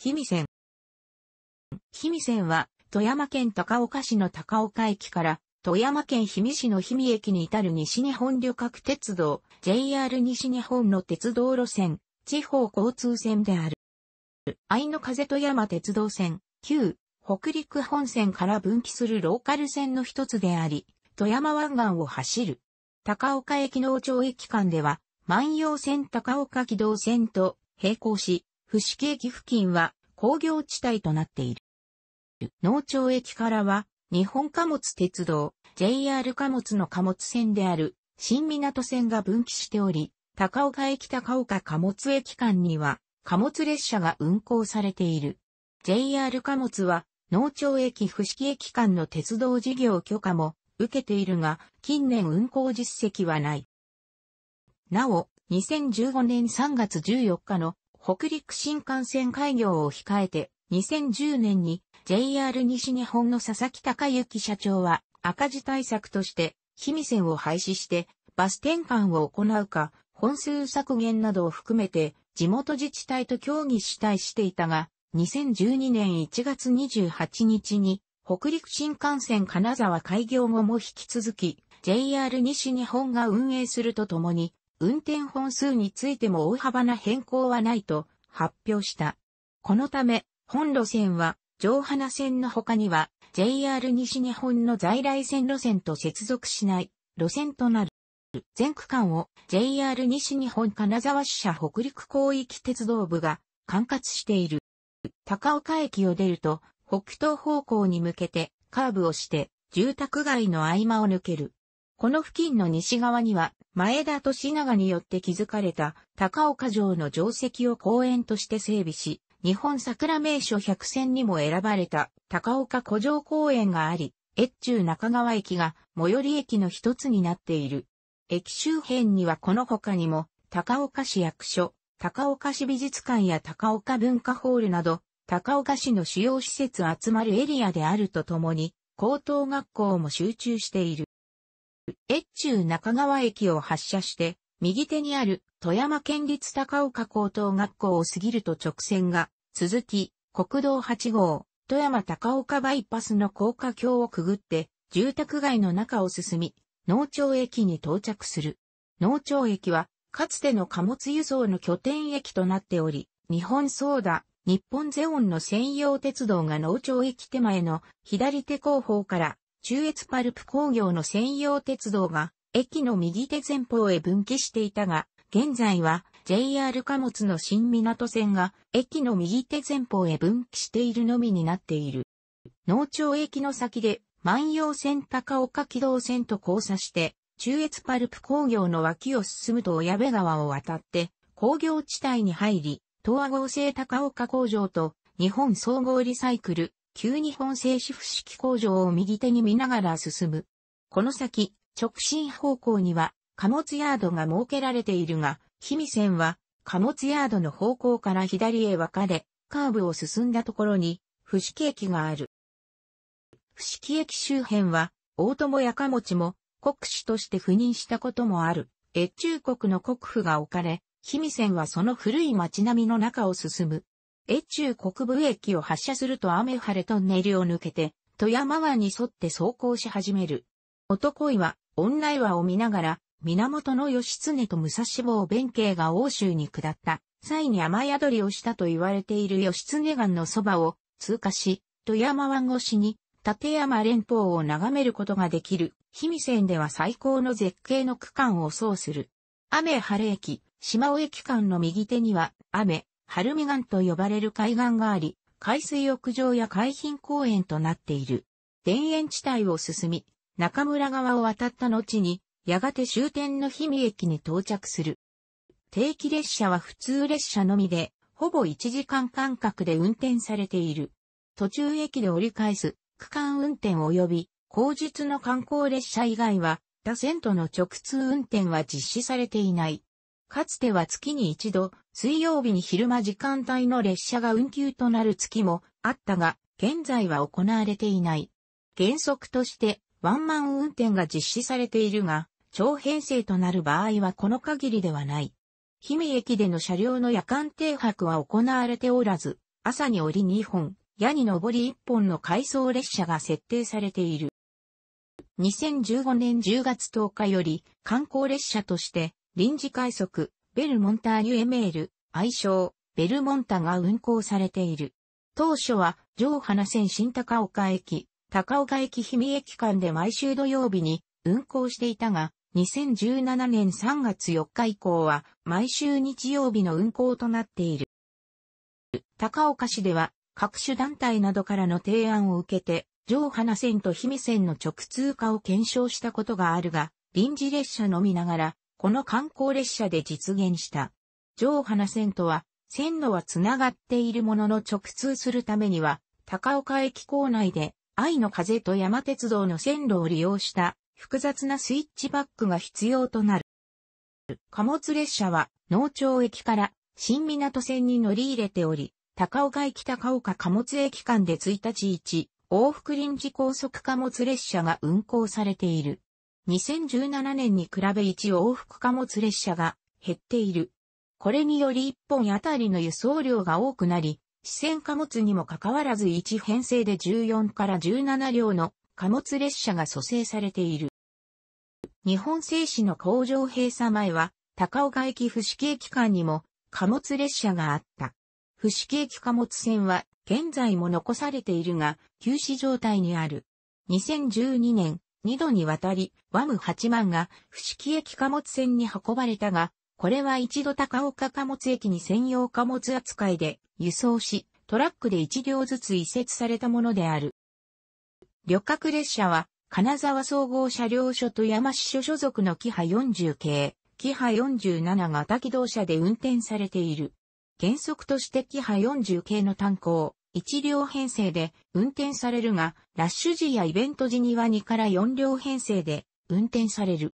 氷見線。氷見線は、富山県高岡市の高岡駅から、富山県氷見市の氷見駅に至る西日本旅客鉄道、JR 西日本の鉄道路線、地方交通線である。愛の風富山鉄道線、旧、北陸本線から分岐するローカル線の一つであり、富山湾岸を走る。高岡駅農町駅間では、万葉線高岡軌道線と並行し、不死駅付近は工業地帯となっている。農町駅からは、日本貨物鉄道、JR 貨物の貨物線である、新港線が分岐しており、高岡駅高岡貨物駅間には、貨物列車が運行されている。JR 貨物は、農町駅伏木駅間の鉄道事業許可も受けているが、近年運行実績はない。なお、2015年3月14日の北陸新幹線開業を控えて、2010年に JR 西日本の佐々木隆之社長は赤字対策として、氷見線を廃止して、バス転換を行うか、本数削減などを含めて、地元自治体と協議したいしていたが、2012年1月28日に、北陸新幹線金沢開業後も引き続き、JR 西日本が運営するとともに、運転本数についても大幅な変更はないと発表した。このため、本路線は、上花線の他には、JR 西日本の在来線路線と接続しない路線となる。全区間を JR 西日本金沢支社北陸広域鉄道部が管轄している。高岡駅を出ると、北東方向に向けてカーブをして、住宅街の合間を抜ける。この付近の西側には、前田利長によって築かれた高岡城の城跡を公園として整備し、日本桜名所百選にも選ばれた高岡古城公園があり、越中中川駅が最寄り駅の一つになっている。駅周辺にはこの他にも、高岡市役所、高岡市美術館や高岡文化ホールなど、高岡市の主要施設集まるエリアであるとともに、高等学校も集中している。越中中川駅を発車して、右手にある富山県立高岡高等学校を過ぎると直線が続き、国道8号、富山高岡バイパスの高架橋をくぐって、住宅街の中を進み、農町駅に到着する。農町駅は、かつての貨物輸送の拠点駅となっており、日本ソーダ、日本ゼオンの専用鉄道が農町駅手前の左手後方から中越パルプ工業の専用鉄道が、駅の右手前方へ分岐していたが、現在は JR 貨物の新港線が駅の右手前方へ分岐しているのみになっている。農町駅の先で万葉線高岡軌道線と交差して、中越パルプ工業の脇を進むと小部川を渡って、工業地帯に入り、東和合成高岡工場と日本総合リサイクル旧日本製紙伏式工場を右手に見ながら進む。この先、直進方向には貨物ヤードが設けられているが、氷見線は貨物ヤードの方向から左へ分かれ、カーブを進んだところに、伏式駅がある。伏式駅周辺は、大友やかもちも国主として赴任したこともある、越中国の国府が置かれ、氷見線はその古い町並みの中を進む。越中国部駅を発車すると雨晴れトンネルを抜けて、富山湾に沿って走行し始める。男岩、女岩を見ながら、源義経と武蔵坊弁慶が欧州に下った際に雨宿りをしたと言われている義経岩のそばを通過し、富山湾越しに立山連峰を眺めることができる、氷見線では最高の絶景の区間を走する。雨晴れ駅、島尾駅間の右手には雨ハルミガンと呼ばれる海岸があり、海水浴場や海浜公園となっている。田園地帯を進み、中村川を渡った後に、やがて終点の氷見駅に到着する。定期列車は普通列車のみで、ほぼ1時間間隔で運転されている。途中駅で折り返す区間運転及び、後日の観光列車以外は、他線との直通運転は実施されていない。かつては月に一度、水曜日に昼間時間帯の列車が運休となる月もあったが、現在は行われていない。原則として、ワンマン運転が実施されているが、長編成となる場合はこの限りではない。姫駅での車両の夜間停泊は行われておらず、朝に降り2本、夜に上り1本の回送列車が設定されている。2015年10月10日より観光列車として臨時快速、ベルモンターニュエメール、愛称、ベルモンタが運行されている。当初は、上花線新高岡駅、高岡駅氷見駅間で毎週土曜日に運行していたが、2017年3月4日以降は、毎週日曜日の運行となっている。高岡市では、各種団体などからの提案を受けて、上花線と氷見線の直通化を検証したことがあるが、臨時列車のみながら、この観光列車で実現した。上花線とは、線路は繋がっているものの直通するためには、高岡駅構内で、愛の風と山鉄道の線路を利用した複雑なスイッチバックが必要となる。貨物列車は農町駅から新港線に乗り入れており、高岡駅高岡貨物駅間で1日1往復臨時高速貨物列車が運行されている。2017年に比べ1往復貨物列車が減っている。これにより1本あたりの輸送量が多くなり、支線貨物にもかかわらず1編成で14から17両の貨物列車が蘇生されている。日本製紙の工場閉鎖前は、高岡駅不死駅間にも貨物列車があった。不死駅貨物線は現在も残されているが、休止状態にある。2012年、2度にわたり、ワム8万が、伏木駅貨物船に運ばれたが、これは一度高岡貨物駅に専用貨物扱いで輸送し、トラックで1両ずつ移設されたものである。旅客列車は、金沢総合車両所と山市所所属のキハ40系、キハ47型機動車で運転されている。原則としてキハ40系の炭鉱、1両編成で運転されるが、ラッシュ時やイベント時には2から4両編成で運転される。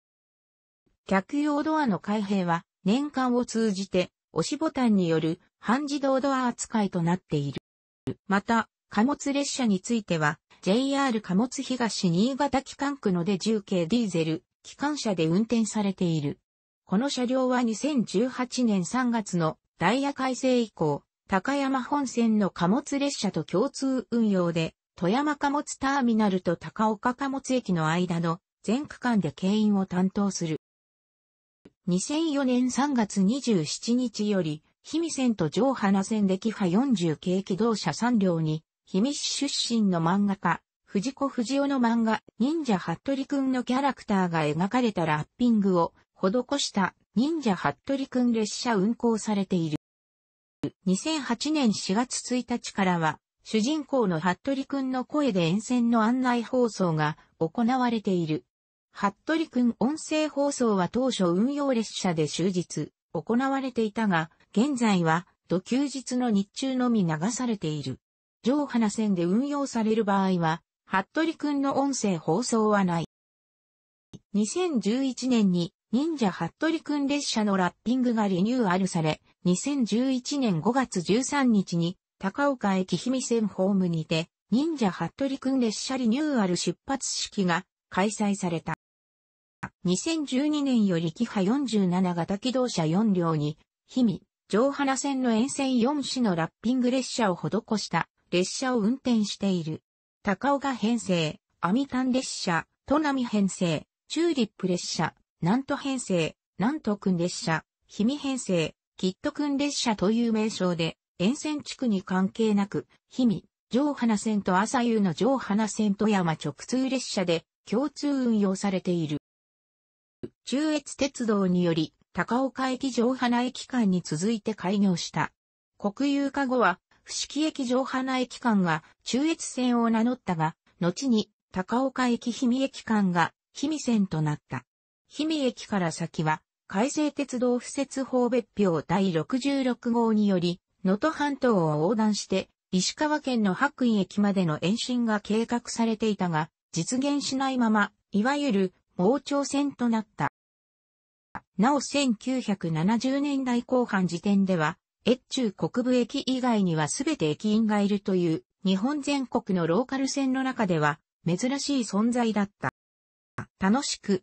客用ドアの開閉は年間を通じて押しボタンによる半自動ドア扱いとなっている。また、貨物列車については JR 貨物東新潟機関区ので重慶ディーゼル、機関車で運転されている。この車両は2018年3月のダイヤ改正以降、高山本線の貨物列車と共通運用で、富山貨物ターミナルと高岡貨物駅の間の全区間で経営を担当する。2004年3月27日より、氷見線と上花線でキ波40系機動車3両に、氷見市出身の漫画家、藤子不二雄の漫画、忍者ハットリくんのキャラクターが描かれたラッピングを施した忍者ハットリくん列車運行されている。2008年4月1日からは、主人公の服部くんの声で沿線の案内放送が行われている。服部くん音声放送は当初運用列車で終日行われていたが、現在は土休日の日中のみ流されている。上花線で運用される場合は、服部くんの音声放送はない。2011年に忍者ハットリくん列車のラッピングがリニューアルされ、2011年5月13日に、高岡駅氷見線ホームにて、忍者ハットリくん列車リニューアル出発式が開催された。2012年よりキハ47型機動車4両に、氷見、上花線の沿線4市のラッピング列車を施した列車を運転している。高岡編成、網ミ列車、都波編成、チューリップ列車、南都編成、南都君列車、氷見編成、キット君列車という名称で、沿線地区に関係なく、氷見、上花線と朝夕の上花線と山直通列車で共通運用されている。中越鉄道により、高岡駅上花駅間に続いて開業した。国有化後は、伏木駅上花駅間が中越線を名乗ったが、後に高岡駅氷見駅間が氷見線となった。姫駅から先は、改正鉄道敷設法別表第66号により、能登半島を横断して、石川県の白井駅までの延伸が計画されていたが、実現しないまま、いわゆる、盲腸線となった。なお1970年代後半時点では、越中国部駅以外には全て駅員がいるという、日本全国のローカル線の中では、珍しい存在だった。楽しく、